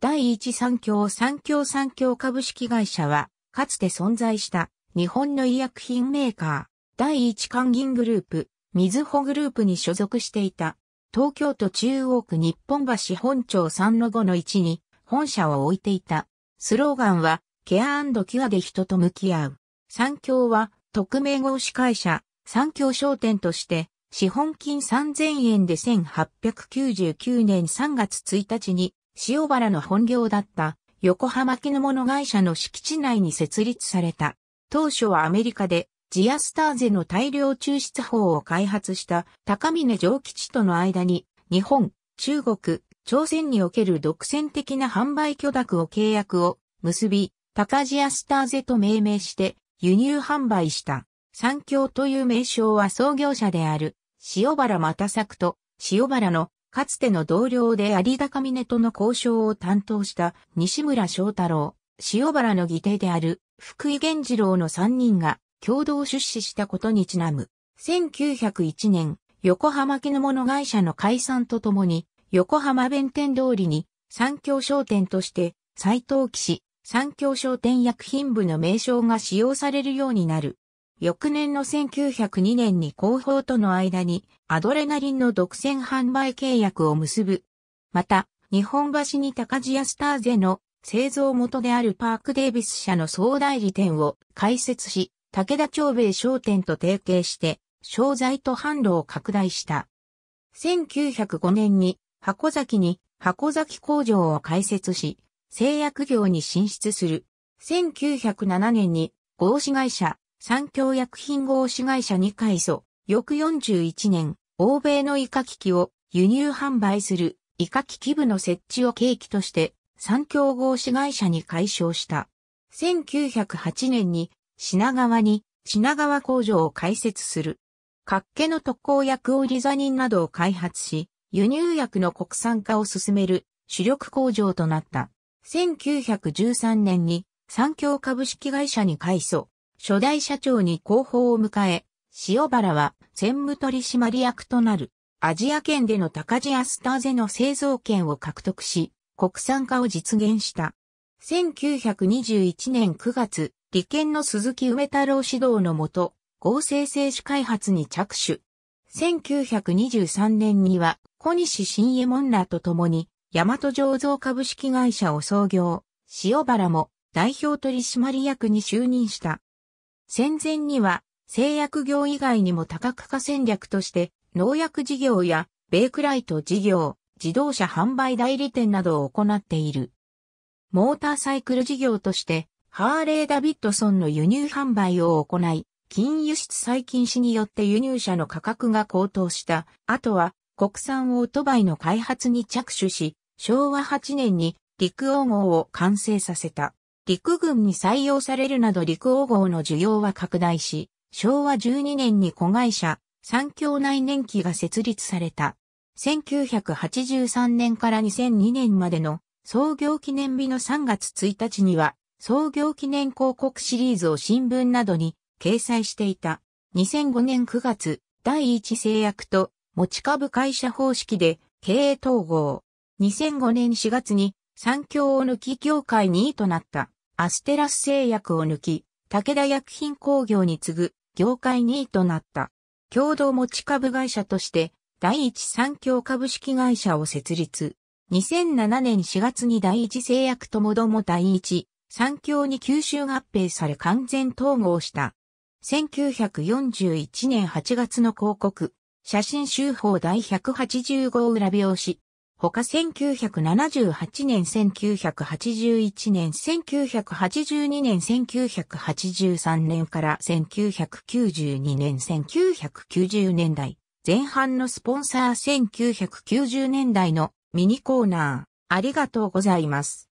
第一三共三共三共株式会社は、かつて存在した日本の医薬品メーカー、第一関銀グループ、水穂グループに所属していた、東京都中央区日本橋本町3-5の1に本社を置いていた。スローガンは、ケアキュアで人と向き合う。三共は、特命合資会社、三共商店として、資本金3000円で1899年3月1日に塩原の本業だった横浜絹物会社の敷地内に設立された。当初はアメリカでジアスターゼの大量抽出法を開発した高峰上吉との間に日本、中国、朝鮮における独占的な販売許諾を契約を結び、高ジアスターゼと命名して輸入販売した。三協という名称は創業者である塩原又作と塩原のかつての同僚で有高との交渉を担当した西村翔太郎、塩原の議定である福井源次郎の3人が共同出資したことにちなむ。1901年、横浜木の物会社の解散とともに、横浜弁天通りに三協商店として斎藤騎士、三協商店薬品部の名称が使用されるようになる。翌年の1902年に広報との間にアドレナリンの独占販売契約を結ぶ。また、日本橋に高地屋スターゼの製造元であるパークデイビス社の総代理店を開設し、武田長兵衛商店と提携して、商材と販路を拡大した。1905年に箱崎に箱崎工場を開設し、製薬業に進出する。1907年に合資会社産協薬品合資会社に改組、翌41年、欧米のイカ機器を輸入販売するイカ機器部の設置を契機として、産協合資会社に改称した。1908年に品川に品川工場を開設する。各家の特効薬オリザニンなどを開発し、輸入薬の国産化を進める主力工場となった。1913年に産協株式会社に改装。初代社長に広報を迎え、塩原は専務取締役となるアジア圏での高地アスターゼの製造権を獲得し、国産化を実現した。1921年9月、理研の鈴木梅太郎指導のもと、合成製紙開発に着手。1923年には、小西新右衛門らと共に、大和醸造株式会社を創業、塩原も代表取締役に就任した。戦前には製薬業以外にも多角化戦略として農薬事業やベイクライト事業、自動車販売代理店などを行っている。モーターサイクル事業としてハーレー・ダビッドソンの輸入販売を行い、金輸出再禁止によって輸入車の価格が高騰した。あとは国産オートバイの開発に着手し、昭和8年に陸王号を完成させた。陸軍に採用されるなど陸王号の需要は拡大し、昭和12年に子会社、三協内年期が設立された。1983年から2002年までの創業記念日の3月1日には、創業記念広告シリーズを新聞などに掲載していた。2005年9月、第一制約と持ち株会社方式で経営統合。2005年4月に三協を抜き業界2位となった。アステラス製薬を抜き、武田薬品工業に次ぐ業界2位となった。共同持ち株会社として、第一三共株式会社を設立。2007年4月に第一製薬ともども第一三共に吸収合併され完全統合した。1941年8月の広告、写真集法第1 8 5裏表紙、他1978年、1981年、1982年、1983年から1992年、1990年代前半のスポンサー1990年代のミニコーナーありがとうございます。